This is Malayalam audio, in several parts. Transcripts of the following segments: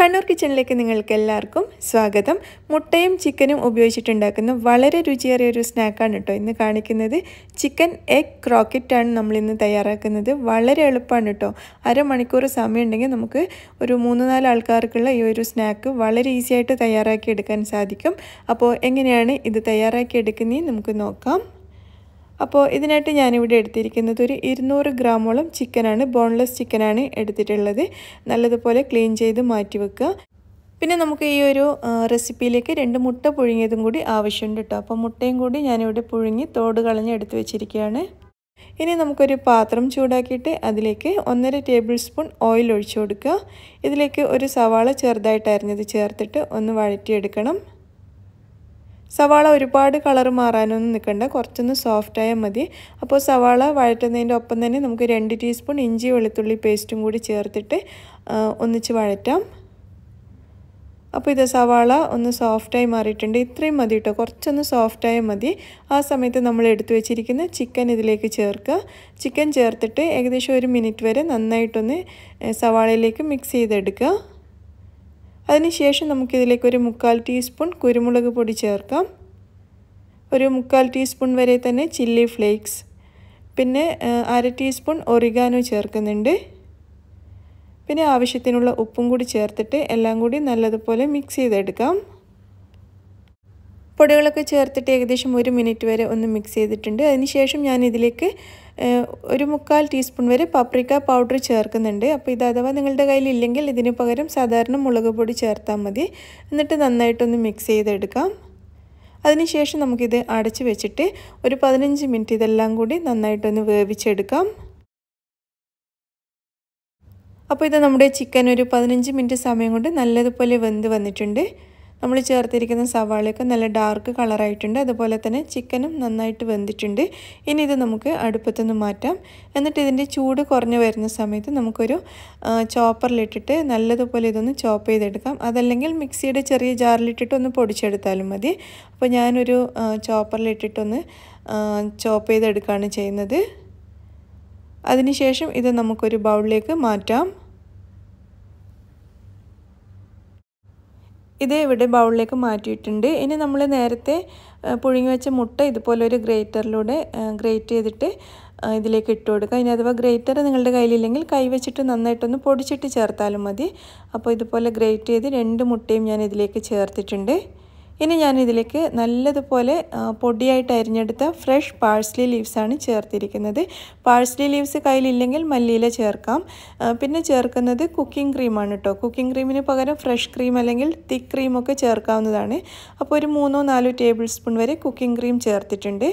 കണ്ണൂർ കിച്ചണിലേക്ക് നിങ്ങൾക്ക് എല്ലാവർക്കും സ്വാഗതം മുട്ടയും ചിക്കനും ഉപയോഗിച്ചിട്ടുണ്ടാക്കുന്ന വളരെ രുചിയേറിയ ഒരു സ്നാക്കാണ് കേട്ടോ ഇന്ന് കാണിക്കുന്നത് ചിക്കൻ എഗ് ക്രോക്കറ്റാണ് നമ്മളിന്ന് തയ്യാറാക്കുന്നത് വളരെ എളുപ്പമാണ് കേട്ടോ അരമണിക്കൂർ സമയം ഉണ്ടെങ്കിൽ നമുക്ക് ഒരു മൂന്ന് നാല് ആൾക്കാർക്കുള്ള ഈ ഒരു സ്നാക്ക് വളരെ ഈസിയായിട്ട് തയ്യാറാക്കി എടുക്കാൻ സാധിക്കും അപ്പോൾ എങ്ങനെയാണ് ഇത് തയ്യാറാക്കി എടുക്കുന്നതെന്ന് നമുക്ക് നോക്കാം അപ്പോൾ ഇതിനായിട്ട് ഞാനിവിടെ എടുത്തിരിക്കുന്നത് ഒരു ഇരുന്നൂറ് ഗ്രാമോളം ചിക്കനാണ് ബോൺലെസ് ചിക്കനാണ് എടുത്തിട്ടുള്ളത് നല്ലതുപോലെ ക്ലീൻ ചെയ്ത് മാറ്റി വെക്കുക പിന്നെ നമുക്ക് ഈ ഒരു റെസിപ്പിയിലേക്ക് രണ്ട് മുട്ട പുഴുങ്ങിയതും കൂടി ആവശ്യമുണ്ട് കേട്ടോ അപ്പോൾ മുട്ടയും കൂടി ഞാനിവിടെ പുഴുങ്ങി തോട് കളഞ്ഞ് എടുത്ത് വെച്ചിരിക്കുകയാണ് ഇനി നമുക്കൊരു പാത്രം ചൂടാക്കിയിട്ട് അതിലേക്ക് ഒന്നര ടേബിൾ സ്പൂൺ ഓയിൽ ഒഴിച്ചു കൊടുക്കുക ഇതിലേക്ക് ഒരു സവാള ചെറുതായിട്ട് അരിഞ്ഞത് ചേർത്തിട്ട് ഒന്ന് വഴറ്റിയെടുക്കണം സവാള ഒരുപാട് കളർ മാറാനൊന്നും നിൽക്കണ്ട കുറച്ചൊന്ന് സോഫ്റ്റായാൽ മതി അപ്പോൾ സവാള വഴറ്റുന്നതിൻ്റെ ഒപ്പം തന്നെ നമുക്ക് രണ്ട് ടീസ്പൂൺ ഇഞ്ചി വെളുത്തുള്ളി പേസ്റ്റും കൂടി ചേർത്തിട്ട് ഒന്നിച്ച് വഴറ്റാം അപ്പോൾ ഇത് സവാള ഒന്ന് സോഫ്റ്റായി മാറിയിട്ടുണ്ട് ഇത്രയും മതി കേട്ടോ കുറച്ചൊന്ന് സോഫ്റ്റായാൽ മതി ആ സമയത്ത് നമ്മൾ എടുത്തു വെച്ചിരിക്കുന്ന ചിക്കൻ ഇതിലേക്ക് ചേർക്കുക ചിക്കൻ ചേർത്തിട്ട് ഏകദേശം ഒരു മിനിറ്റ് വരെ നന്നായിട്ടൊന്ന് സവാളയിലേക്ക് മിക്സ് ചെയ്തെടുക്കുക അതിനുശേഷം നമുക്കിതിലേക്ക് ഒരു മുക്കാൽ ടീസ്പൂൺ കുരുമുളക് പൊടി ചേർക്കാം ഒരു മുക്കാൽ ടീസ്പൂൺ വരെ തന്നെ ചില്ലി ഫ്ലേക്സ് പിന്നെ അര ടീസ്പൂൺ ഒറിഗാനോ ചേർക്കുന്നുണ്ട് പിന്നെ ആവശ്യത്തിനുള്ള ഉപ്പും കൂടി ചേർത്തിട്ട് എല്ലാം കൂടി നല്ലതുപോലെ മിക്സ് ചെയ്തെടുക്കാം പൊടികളൊക്കെ ചേർത്തിട്ട് ഏകദേശം ഒരു മിനിറ്റ് വരെ ഒന്ന് മിക്സ് ചെയ്തിട്ടുണ്ട് അതിനുശേഷം ഞാൻ ഇതിലേക്ക് ഒരു മുക്കാൽ ടീസ്പൂൺ വരെ പപ്രിക്ക പൗഡർ ചേർക്കുന്നുണ്ട് അപ്പോൾ ഇത് അഥവാ നിങ്ങളുടെ കയ്യിൽ ഇല്ലെങ്കിൽ ഇതിന് പകരം സാധാരണ മുളക് പൊടി ചേർത്താൽ മതി എന്നിട്ട് നന്നായിട്ടൊന്ന് മിക്സ് ചെയ്തെടുക്കാം അതിനുശേഷം നമുക്കിത് അടച്ച് വെച്ചിട്ട് ഒരു പതിനഞ്ച് മിനിറ്റ് ഇതെല്ലാം കൂടി നന്നായിട്ടൊന്ന് വേവിച്ചെടുക്കാം അപ്പോൾ ഇത് നമ്മുടെ ചിക്കൻ ഒരു പതിനഞ്ച് മിനിറ്റ് സമയം കൊണ്ട് നല്ലതുപോലെ വെന്ത് വന്നിട്ടുണ്ട് നമ്മൾ ചേർത്തിരിക്കുന്ന സവാളയൊക്കെ നല്ല ഡാർക്ക് കളറായിട്ടുണ്ട് അതുപോലെ തന്നെ ചിക്കനും നന്നായിട്ട് വെന്തിട്ടുണ്ട് ഇനി ഇത് നമുക്ക് അടുപ്പത്തുനിന്ന് മാറ്റാം എന്നിട്ട് ഇതിൻ്റെ ചൂട് കുറഞ്ഞു വരുന്ന സമയത്ത് നമുക്കൊരു ചോപ്പറിലിട്ടിട്ട് നല്ലതുപോലെ ഇതൊന്ന് ചോപ്പ് ചെയ്തെടുക്കാം അതല്ലെങ്കിൽ മിക്സിയുടെ ചെറിയ ജാറിലിട്ടിട്ട് ഒന്ന് പൊടിച്ചെടുത്താലും മതി അപ്പോൾ ഞാനൊരു ചോപ്പറിലിട്ടിട്ടൊന്ന് ചോപ്പ് ചെയ്തെടുക്കുകയാണ് ചെയ്യുന്നത് അതിനുശേഷം ഇത് നമുക്കൊരു ബൗളിലേക്ക് മാറ്റാം ഇത് ഇവിടെ ബൗളിലേക്ക് മാറ്റിയിട്ടുണ്ട് ഇനി നമ്മൾ നേരത്തെ പുഴുങ്ങി വെച്ച മുട്ട ഇതുപോലെ ഒരു ഗ്രേറ്ററിലൂടെ ഗ്രേറ്റ് ചെയ്തിട്ട് ഇതിലേക്ക് ഇട്ട് കൊടുക്കുക ഇനി അഥവാ ഗ്രേറ്റർ നിങ്ങളുടെ കയ്യിലില്ലെങ്കിൽ കൈ വെച്ചിട്ട് നന്നായിട്ടൊന്ന് പൊടിച്ചിട്ട് ചേർത്താലും മതി അപ്പോൾ ഇതുപോലെ ഗ്രേറ്റ് ചെയ്ത് രണ്ട് മുട്ടയും ഞാൻ ഇതിലേക്ക് ചേർത്തിട്ടുണ്ട് ഇനി ഞാൻ ഇതിലേക്ക് നല്ലതുപോലെ പൊടിയായിട്ട് അരിഞ്ഞെടുത്ത ഫ്രഷ് പാഴ്സ്ലി ലീവ്സാണ് ചേർത്തിരിക്കുന്നത് പാഴ്സ്ലി ലീവ്സ് കയ്യിലില്ലെങ്കിൽ മല്ലിയില ചേർക്കാം പിന്നെ ചേർക്കുന്നത് കുക്കിംഗ് ക്രീമാണ് കേട്ടോ കുക്കിംഗ് ക്രീമിന് പകരം ഫ്രഷ് ക്രീം അല്ലെങ്കിൽ തിക്ക് ക്രീമൊക്കെ ചേർക്കാവുന്നതാണ് അപ്പോൾ ഒരു മൂന്നോ നാലോ ടേബിൾ സ്പൂൺ വരെ കുക്കിംഗ് ക്രീം ചേർത്തിട്ടുണ്ട്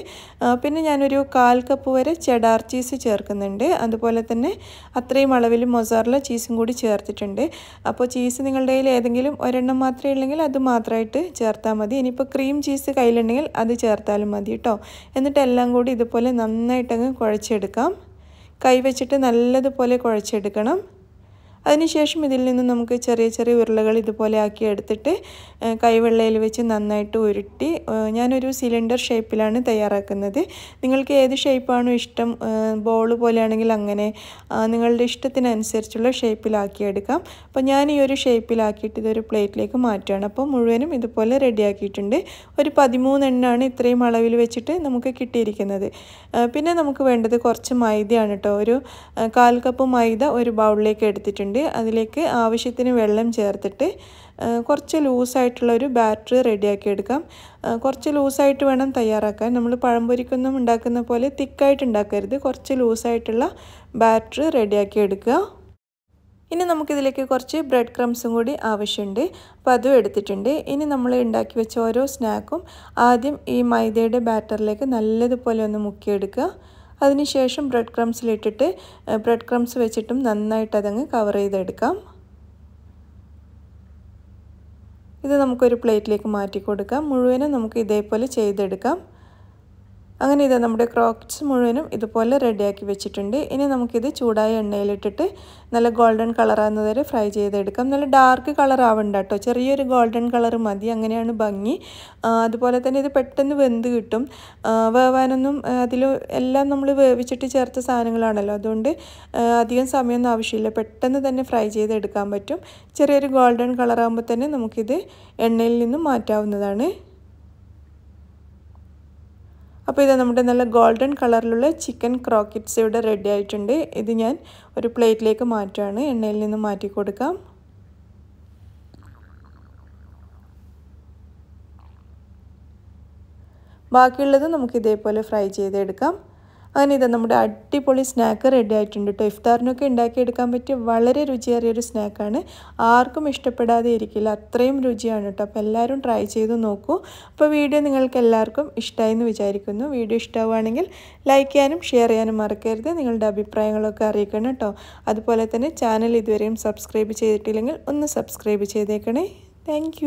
പിന്നെ ഞാനൊരു കാൽ കപ്പ് വരെ ചെഡാർ ചീസ് ചേർക്കുന്നുണ്ട് അതുപോലെ തന്നെ അത്രയും അളവിൽ മൊസാറില ചീസും കൂടി ചേർത്തിട്ടുണ്ട് അപ്പോൾ ചീസ് നിങ്ങളുടെ കയ്യിൽ ഏതെങ്കിലും ഒരെണ്ണം മാത്രമേ ഉള്ളെങ്കിൽ അത് മാത്രമായിട്ട് ചേർത്താൽ മതി ഇനിയിപ്പോൾ ക്രീം ചീസ് കയ്യിലുണ്ടെങ്കിൽ അത് ചേർത്താലും മതി കേട്ടോ എന്നിട്ട് എല്ലാം കൂടി ഇതുപോലെ നന്നായിട്ടങ്ങ് കുഴച്ചെടുക്കാം കൈവച്ചിട്ട് നല്ലതുപോലെ കുഴച്ചെടുക്കണം അതിനുശേഷം ഇതിൽ നിന്ന് നമുക്ക് ചെറിയ ചെറിയ ഉരുളകൾ ഇതുപോലെ ആക്കി എടുത്തിട്ട് കൈവെള്ളയിൽ വെച്ച് നന്നായിട്ട് ഉരുട്ടി ഞാനൊരു സിലിണ്ടർ ഷേപ്പിലാണ് തയ്യാറാക്കുന്നത് നിങ്ങൾക്ക് ഏത് ഷേപ്പാണോ ഇഷ്ടം ബോൾ പോലെയാണെങ്കിൽ അങ്ങനെ നിങ്ങളുടെ ഇഷ്ടത്തിനനുസരിച്ചുള്ള ഷേപ്പിലാക്കിയെടുക്കാം അപ്പോൾ ഞാൻ ഈ ഒരു ഷേപ്പിലാക്കിയിട്ട് ഇതൊരു പ്ലേറ്റിലേക്ക് മാറ്റുകയാണ് അപ്പോൾ മുഴുവനും ഇതുപോലെ റെഡിയാക്കിയിട്ടുണ്ട് ഒരു പതിമൂന്നെണ്ണാണ് ഇത്രയും അളവിൽ വെച്ചിട്ട് നമുക്ക് കിട്ടിയിരിക്കുന്നത് പിന്നെ നമുക്ക് വേണ്ടത് കുറച്ച് മൈദയാണ് കേട്ടോ ഒരു കാൽ കപ്പ് മൈദ ഒരു ബൗളിലേക്ക് എടുത്തിട്ടുണ്ട് പിന്നീട് അതിലേക്ക് ആവശ്യത്തിന് വെള്ളം ചേർത്തിട്ട് കുറച്ച് ലൂസായിട്ടുള്ളൊരു ഒരു ബാറ്റർ റെഡിയാക്കി എടുക്കാം കുറച്ച് ലൂസായിട്ട് വേണം തയ്യാറാക്കാൻ നമ്മൾ പഴംപൊരിക്കൊന്നും ഉണ്ടാക്കുന്ന പോലെ തിക്കായിട്ട് ഉണ്ടാക്കരുത് കുറച്ച് ലൂസായിട്ടുള്ള ബാറ്റർ റെഡിയാക്കി എടുക്കുക ഇനി നമുക്കിതിലേക്ക് കുറച്ച് ബ്രെഡ് ക്രംസും കൂടി ആവശ്യമുണ്ട് അപ്പോൾ അതും എടുത്തിട്ടുണ്ട് ഇനി നമ്മൾ ഉണ്ടാക്കി വെച്ച ഓരോ സ്നാക്കും ആദ്യം ഈ മൈദയുടെ ബാറ്ററിലേക്ക് നല്ലതുപോലെ ഒന്ന് മുക്കിയെടുക്കുക അതിനുശേഷം ബ്രെഡ് ക്രംസിലിട്ടിട്ട് ബ്രെഡ് ക്രംസ് വെച്ചിട്ടും നന്നായിട്ട് അതങ്ങ് കവർ ചെയ്തെടുക്കാം ഇത് നമുക്കൊരു പ്ലേറ്റിലേക്ക് മാറ്റി കൊടുക്കാം മുഴുവനും നമുക്ക് ഇതേപോലെ ചെയ്തെടുക്കാം അങ്ങനെ ഇത് നമ്മുടെ ക്രോക്സ് മുഴുവനും ഇതുപോലെ റെഡിയാക്കി വെച്ചിട്ടുണ്ട് ഇനി നമുക്കിത് ചൂടായ എണ്ണയിലിട്ടിട്ട് നല്ല ഗോൾഡൻ കളറാകുന്നതുവരെ വരെ ഫ്രൈ ചെയ്തെടുക്കാം നല്ല ഡാർക്ക് കളർ ആവണ്ട കേട്ടോ ചെറിയൊരു ഗോൾഡൻ കളർ മതി അങ്ങനെയാണ് ഭംഗി അതുപോലെ തന്നെ ഇത് പെട്ടെന്ന് വെന്ത് കിട്ടും വേവാനൊന്നും അതിൽ എല്ലാം നമ്മൾ വേവിച്ചിട്ട് ചേർത്ത സാധനങ്ങളാണല്ലോ അതുകൊണ്ട് അധികം സമയമൊന്നും ആവശ്യമില്ല പെട്ടെന്ന് തന്നെ ഫ്രൈ ചെയ്തെടുക്കാൻ പറ്റും ചെറിയൊരു ഗോൾഡൻ കളറാകുമ്പോൾ തന്നെ നമുക്കിത് എണ്ണയിൽ നിന്നും മാറ്റാവുന്നതാണ് അപ്പോൾ ഇത് നമ്മുടെ നല്ല ഗോൾഡൻ കളറിലുള്ള ചിക്കൻ ക്രോക്കറ്റ്സ് ഇവിടെ റെഡി ആയിട്ടുണ്ട് ഇത് ഞാൻ ഒരു പ്ലേറ്റിലേക്ക് മാറ്റുകയാണ് എണ്ണയിൽ നിന്ന് മാറ്റി കൊടുക്കാം ബാക്കിയുള്ളത് നമുക്ക് ഇതേപോലെ ഫ്രൈ ചെയ്തെടുക്കാം അങ്ങനെ ഇത് നമ്മുടെ അടിപൊളി സ്നാക്ക് റെഡി ആയിട്ടുണ്ട് കേട്ടോ ഇഫ്താറിനൊക്കെ ഉണ്ടാക്കിയെടുക്കാൻ പറ്റിയ വളരെ രുചിയേറിയ ഒരു സ്നാക്കാണ് ആർക്കും ഇഷ്ടപ്പെടാതെ ഇരിക്കില്ല അത്രയും രുചിയാണ് കേട്ടോ അപ്പോൾ എല്ലാവരും ട്രൈ ചെയ്ത് നോക്കൂ അപ്പോൾ വീഡിയോ നിങ്ങൾക്ക് എല്ലാവർക്കും ഇഷ്ടമായി എന്ന് വിചാരിക്കുന്നു വീഡിയോ ഇഷ്ടമാവുകയാണെങ്കിൽ ലൈക്ക് ചെയ്യാനും ഷെയർ ചെയ്യാനും മറക്കരുത് നിങ്ങളുടെ അഭിപ്രായങ്ങളൊക്കെ അറിയിക്കണം കേട്ടോ അതുപോലെ തന്നെ ചാനൽ ഇതുവരെയും സബ്സ്ക്രൈബ് ചെയ്തിട്ടില്ലെങ്കിൽ ഒന്ന് സബ്സ്ക്രൈബ് ചെയ്തേക്കണേ താങ്ക്